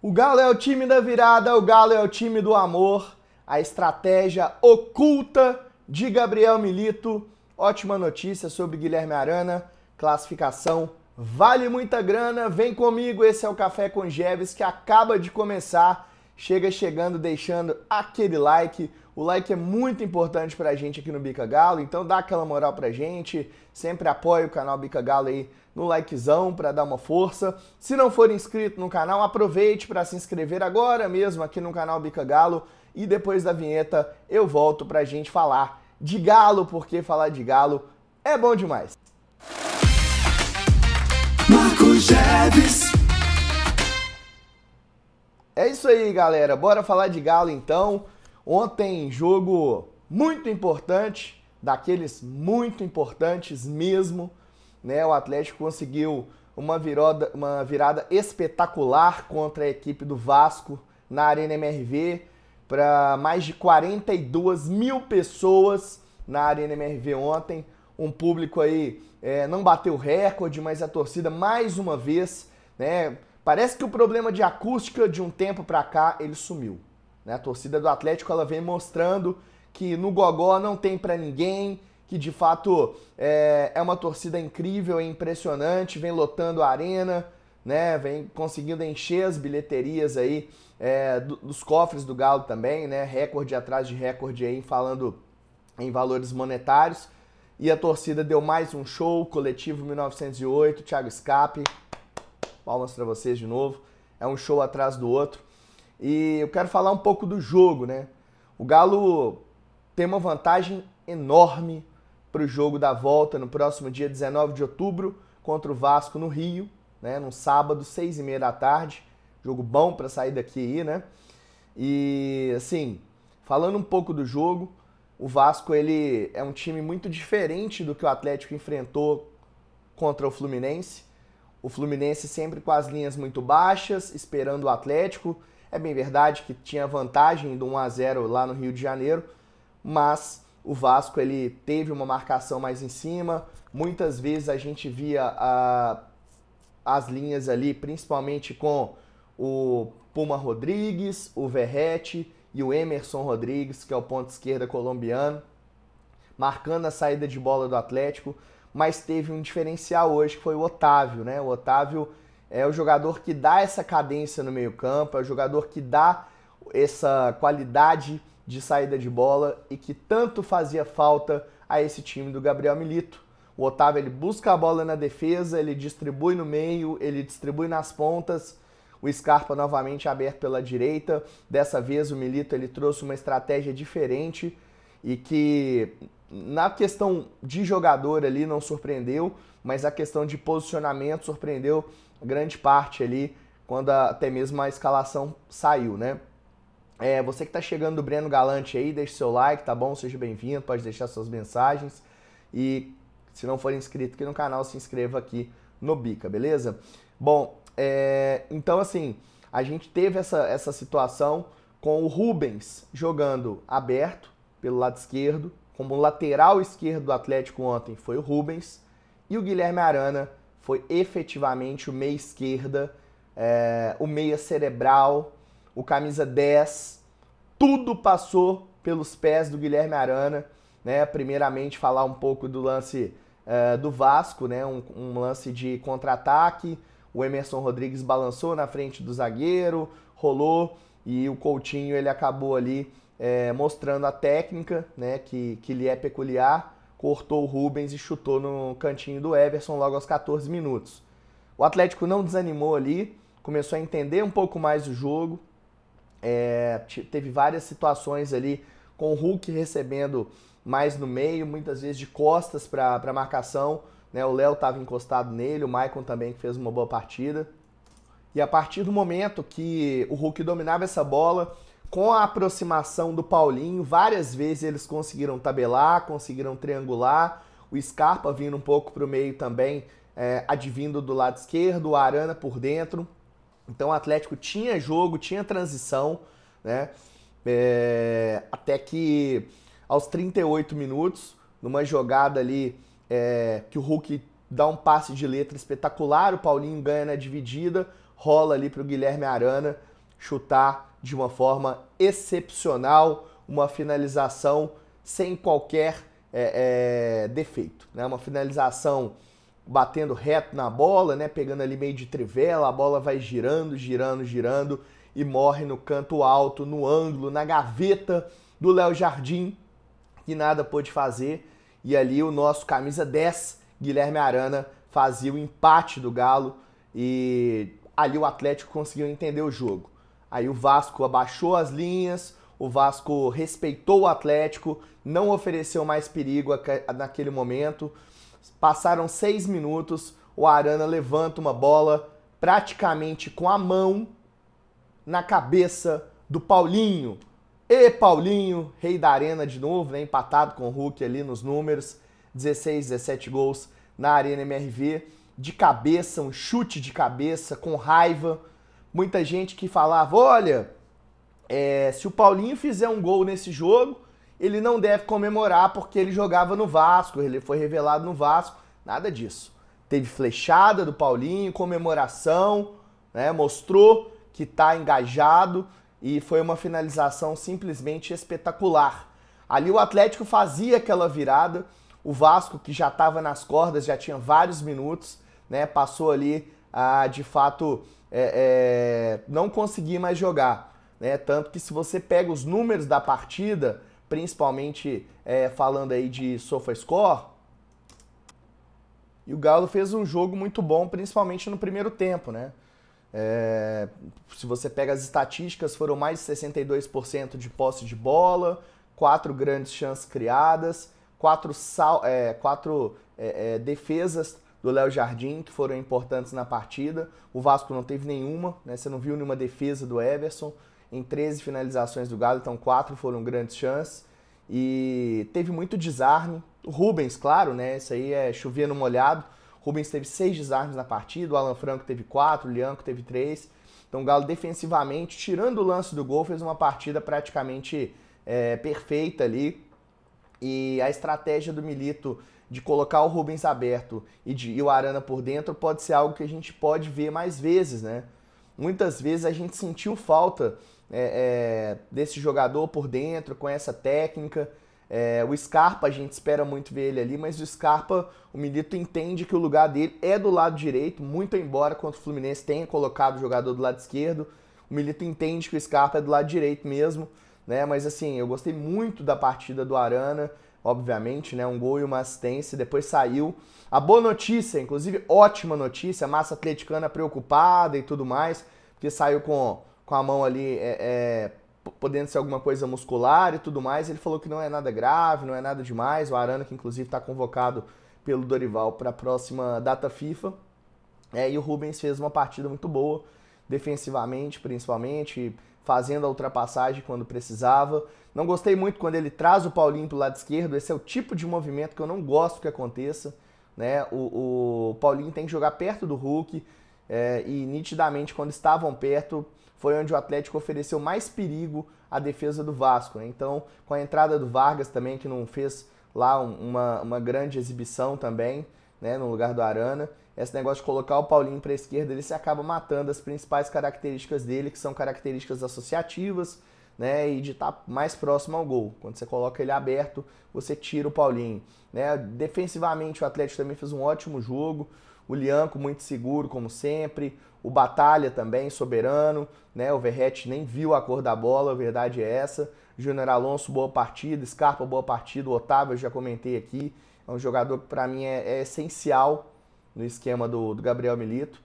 O Galo é o time da virada, o Galo é o time do amor. A estratégia oculta de Gabriel Milito. Ótima notícia sobre Guilherme Arana. Classificação vale muita grana. Vem comigo, esse é o Café com Jeves que acaba de começar. Chega chegando, deixando aquele like, o like é muito importante pra gente aqui no Bica Galo, então dá aquela moral pra gente. Sempre apoia o canal Bica Galo aí no likezão para dar uma força. Se não for inscrito no canal, aproveite para se inscrever agora mesmo aqui no canal Bica Galo e depois da vinheta eu volto pra gente falar de galo, porque falar de galo é bom demais. Marco Jeves. É isso aí, galera. Bora falar de galo então. Ontem, jogo muito importante, daqueles muito importantes mesmo, né? O Atlético conseguiu uma virada, uma virada espetacular contra a equipe do Vasco na Arena MRV para mais de 42 mil pessoas na Arena MRV ontem. Um público aí é, não bateu recorde, mas a torcida mais uma vez, né? Parece que o problema de acústica de um tempo para cá ele sumiu. Né? A torcida do Atlético ela vem mostrando que no Gogó não tem para ninguém, que de fato é, é uma torcida incrível, é impressionante, vem lotando a arena, né? Vem conseguindo encher as bilheterias aí é, dos cofres do Galo também, né? Recorde atrás de recorde aí falando em valores monetários. E a torcida deu mais um show, coletivo 1908, Thiago Scape. Palmas para vocês de novo. É um show atrás do outro. E eu quero falar um pouco do jogo, né? O Galo tem uma vantagem enorme para o jogo da volta no próximo dia 19 de outubro contra o Vasco no Rio, né? No sábado, seis e meia da tarde. Jogo bom para sair daqui, aí, né? E assim, falando um pouco do jogo, o Vasco ele é um time muito diferente do que o Atlético enfrentou contra o Fluminense. O Fluminense sempre com as linhas muito baixas, esperando o Atlético. É bem verdade que tinha vantagem do 1 a 0 lá no Rio de Janeiro, mas o Vasco ele teve uma marcação mais em cima. Muitas vezes a gente via a, ah, as linhas ali, principalmente com o Puma Rodrigues, o Verrete e o Emerson Rodrigues, que é o ponto esquerda colombiano, marcando a saída de bola do Atlético. Mas teve um diferencial hoje que foi o Otávio, né? O Otávio é o jogador que dá essa cadência no meio-campo, é o jogador que dá essa qualidade de saída de bola e que tanto fazia falta a esse time do Gabriel Milito. O Otávio ele busca a bola na defesa, ele distribui no meio, ele distribui nas pontas. O Scarpa novamente aberto pela direita. Dessa vez o Milito ele trouxe uma estratégia diferente e que na questão de jogador ali não surpreendeu, mas a questão de posicionamento surpreendeu grande parte ali quando a, até mesmo a escalação saiu, né? É, você que está chegando do Breno Galante aí, deixe seu like, tá bom? Seja bem-vindo, pode deixar suas mensagens. E se não for inscrito aqui no canal, se inscreva aqui no Bica, beleza? Bom, é, então assim, a gente teve essa, essa situação com o Rubens jogando aberto pelo lado esquerdo, como lateral esquerdo do Atlético ontem foi o Rubens e o Guilherme Arana foi efetivamente o meia esquerda, é, o meia cerebral, o camisa 10. Tudo passou pelos pés do Guilherme Arana. Né? Primeiramente, falar um pouco do lance é, do Vasco, né? um, um lance de contra-ataque. O Emerson Rodrigues balançou na frente do zagueiro, rolou e o Coutinho ele acabou ali é, mostrando a técnica né, que, que lhe é peculiar, cortou o Rubens e chutou no cantinho do Everson logo aos 14 minutos. O Atlético não desanimou ali, começou a entender um pouco mais o jogo, é, teve várias situações ali com o Hulk recebendo mais no meio, muitas vezes de costas para a marcação. Né? O Léo estava encostado nele, o Maicon também que fez uma boa partida. E a partir do momento que o Hulk dominava essa bola, com a aproximação do Paulinho, várias vezes eles conseguiram tabelar, conseguiram triangular. O Scarpa vindo um pouco para o meio também, é, advindo do lado esquerdo, o Arana por dentro. Então o Atlético tinha jogo, tinha transição, né? É, até que aos 38 minutos, numa jogada ali é, que o Hulk dá um passe de letra espetacular, o Paulinho ganha na dividida, rola ali para o Guilherme Arana chutar de uma forma excepcional, uma finalização sem qualquer é, é, defeito. Né? Uma finalização batendo reto na bola, né? pegando ali meio de trivela, a bola vai girando, girando, girando e morre no canto alto, no ângulo, na gaveta do Léo Jardim, que nada pôde fazer. E ali o nosso camisa 10, Guilherme Arana, fazia o empate do Galo e ali o Atlético conseguiu entender o jogo. Aí o Vasco abaixou as linhas, o Vasco respeitou o Atlético, não ofereceu mais perigo naquele momento. Passaram seis minutos, o Arana levanta uma bola praticamente com a mão na cabeça do Paulinho. E Paulinho, rei da arena de novo, né? empatado com o Hulk ali nos números, 16, 17 gols na Arena MRV, de cabeça, um chute de cabeça, com raiva, muita gente que falava: olha, é, se o Paulinho fizer um gol nesse jogo, ele não deve comemorar porque ele jogava no Vasco, ele foi revelado no Vasco, nada disso. Teve flechada do Paulinho, comemoração, né, mostrou que está engajado e foi uma finalização simplesmente espetacular. Ali o Atlético fazia aquela virada, o Vasco que já estava nas cordas, já tinha vários minutos, né, passou ali de fato é, é, não conseguir mais jogar. Né? Tanto que se você pega os números da partida, principalmente é, falando aí de SofaScore, e o Galo fez um jogo muito bom, principalmente no primeiro tempo, né? É, se você pega as estatísticas, foram mais de 62% de posse de bola, quatro grandes chances criadas, quatro, sal, é, quatro é, é defesas do Léo Jardim, que foram importantes na partida. O Vasco não teve nenhuma, né? você não viu nenhuma defesa do Everson. Em 13 finalizações do Galo, então quatro foram grandes chances. E teve muito desarme. O Rubens, claro, né? Isso aí é chovia no molhado. O Rubens teve seis desarmes na partida, o Alan Franco teve quatro, o Lianco teve três. Então o Galo defensivamente, tirando o lance do gol, fez uma partida praticamente é, perfeita ali, e a estratégia do Milito de colocar o Rubens aberto e, de, e o Arana por dentro pode ser algo que a gente pode ver mais vezes, né? Muitas vezes a gente sentiu falta é, é, desse jogador por dentro, com essa técnica. É, o Scarpa, a gente espera muito ver ele ali, mas o Scarpa, o Milito entende que o lugar dele é do lado direito, muito embora quanto o Fluminense tenha colocado o jogador do lado esquerdo. O Milito entende que o Scarpa é do lado direito mesmo né? Mas assim, eu gostei muito da partida do Arana, obviamente, né? Um gol e uma assistência, depois saiu. A boa notícia, inclusive ótima notícia, massa atleticana preocupada e tudo mais, porque saiu com, com a mão ali é, é, podendo ser alguma coisa muscular e tudo mais. Ele falou que não é nada grave, não é nada demais. O Arana, que inclusive está convocado pelo Dorival para a próxima data FIFA. É, e o Rubens fez uma partida muito boa defensivamente principalmente, fazendo a ultrapassagem quando precisava. Não gostei muito quando ele traz o Paulinho para o lado esquerdo, esse é o tipo de movimento que eu não gosto que aconteça. Né? O, o Paulinho tem que jogar perto do Hulk é, e nitidamente quando estavam perto foi onde o Atlético ofereceu mais perigo à defesa do Vasco. Né? Então, com a entrada do Vargas também, que não fez lá uma, uma grande exibição também, né, no lugar do Arana. Esse negócio de colocar o Paulinho para a esquerda, ele se acaba matando as principais características dele, que são características associativas, né, e de estar tá mais próximo ao gol. Quando você coloca ele aberto, você tira o Paulinho. Né? Defensivamente, o Atlético também fez um ótimo jogo. O Lianco muito seguro, como sempre. O Batalha também, soberano. Né? O Verrete nem viu a cor da bola, a verdade é essa. Júnior Alonso, boa partida. Scarpa, boa partida. O Otávio, eu já comentei aqui. É um jogador que para mim é, é, essencial no esquema do, do Gabriel Milito.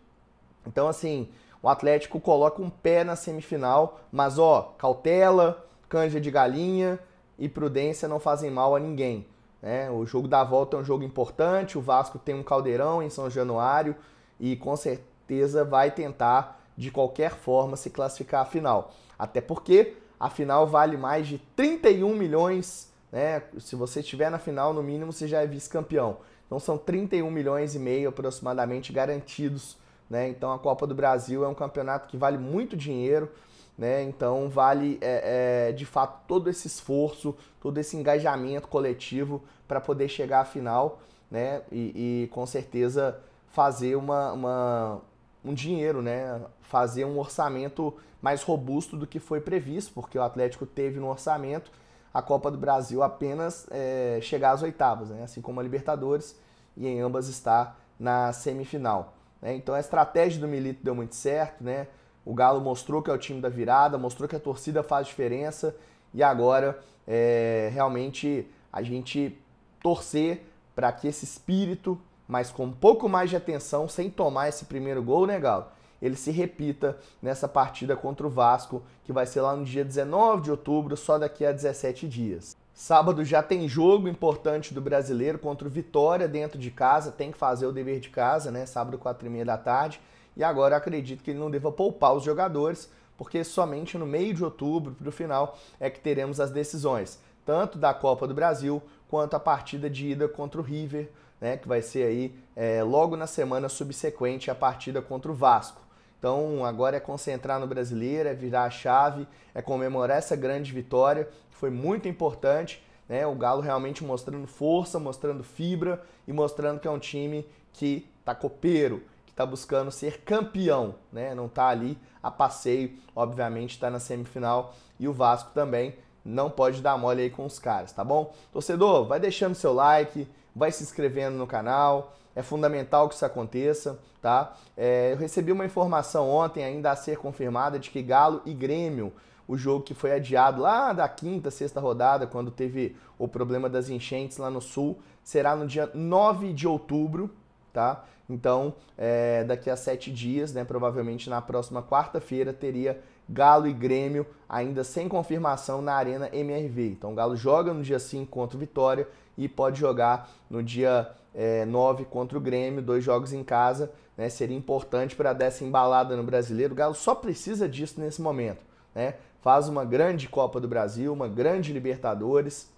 Então, assim, o Atlético coloca um pé na semifinal, mas ó, cautela, canja de galinha e prudência não fazem mal a ninguém. Né? O jogo da volta é um jogo importante, o Vasco tem um caldeirão em São Januário e com certeza vai tentar de qualquer forma se classificar à final. Até porque a final vale mais de 31 milhões né? Se você estiver na final, no mínimo você já é vice-campeão. Então são 31 milhões e meio aproximadamente garantidos, né? Então a Copa do Brasil é um campeonato que vale muito dinheiro, né? Então vale é, é, de fato todo esse esforço, todo esse engajamento coletivo para poder chegar à final, né? E, e com certeza fazer uma, uma, um dinheiro, né? Fazer um orçamento mais robusto do que foi previsto, porque o Atlético teve no orçamento a Copa do Brasil apenas é, chegar às oitavas, né? assim como a Libertadores, e em ambas está na semifinal. Né? Então a estratégia do Milito deu muito certo, né? o Galo mostrou que é o time da virada, mostrou que a torcida faz diferença, e agora é, realmente a gente torcer para que esse espírito, mas com um pouco mais de atenção, sem tomar esse primeiro gol, né, Galo? ele se repita nessa partida contra o Vasco, que vai ser lá no dia 19 de outubro, só daqui a 17 dias. Sábado já tem jogo importante do brasileiro contra o Vitória dentro de casa, tem que fazer o dever de casa, né? Sábado, 4 e meia da tarde. E agora acredito que ele não deva poupar os jogadores, porque somente no meio de outubro, para o final, é que teremos as decisões, tanto da Copa do Brasil quanto a partida de ida contra o River, né? Que vai ser aí é, logo na semana subsequente a partida contra o Vasco. Então agora é concentrar no brasileiro, é virar a chave, é comemorar essa grande vitória, que foi muito importante. Né? O Galo realmente mostrando força, mostrando fibra e mostrando que é um time que está copeiro, que está buscando ser campeão, né? Não está ali a passeio, obviamente está na semifinal e o Vasco também não pode dar mole aí com os caras, tá bom? Torcedor, vai deixando seu like, vai se inscrevendo no canal é fundamental que isso aconteça, tá? É, eu recebi uma informação ontem, ainda a ser confirmada, de que Galo e Grêmio, o jogo que foi adiado lá da quinta, sexta rodada, quando teve o problema das enchentes lá no Sul, será no dia 9 de outubro, tá? Então, é, daqui a sete dias, né? Provavelmente na próxima quarta-feira teria Galo e Grêmio ainda sem confirmação na Arena MRV. Então, o Galo joga no dia 5 contra o Vitória e pode jogar no dia é, 9 contra o Grêmio, dois jogos em casa, né? Seria importante para dar essa embalada no brasileiro. O Galo só precisa disso nesse momento, né? Faz uma grande Copa do Brasil, uma grande Libertadores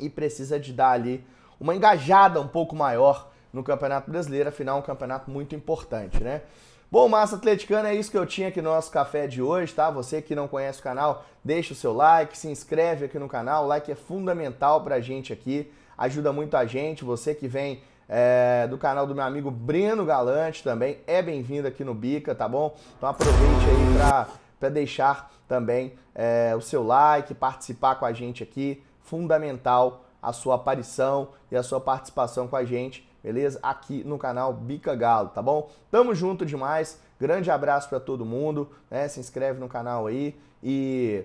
e precisa de dar ali uma engajada um pouco maior no Campeonato Brasileiro, afinal é um campeonato muito importante, né? Bom, massa atleticana, é isso que eu tinha aqui no nosso café de hoje, tá? Você que não conhece o canal, deixa o seu like, se inscreve aqui no canal, o like é fundamental pra gente aqui ajuda muito a gente. Você que vem é, do canal do meu amigo Breno Galante também é bem-vindo aqui no Bica, tá bom? Então aproveite aí para deixar também é, o seu like, participar com a gente aqui. Fundamental a sua aparição e a sua participação com a gente, beleza? Aqui no canal Bica Galo, tá bom? Tamo junto demais. Grande abraço para todo mundo, né? Se inscreve no canal aí e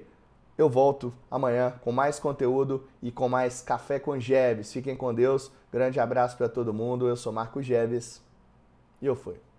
eu volto amanhã com mais conteúdo e com mais Café com Jebes. Fiquem com Deus. Grande abraço para todo mundo. Eu sou Marco Jebes e eu fui.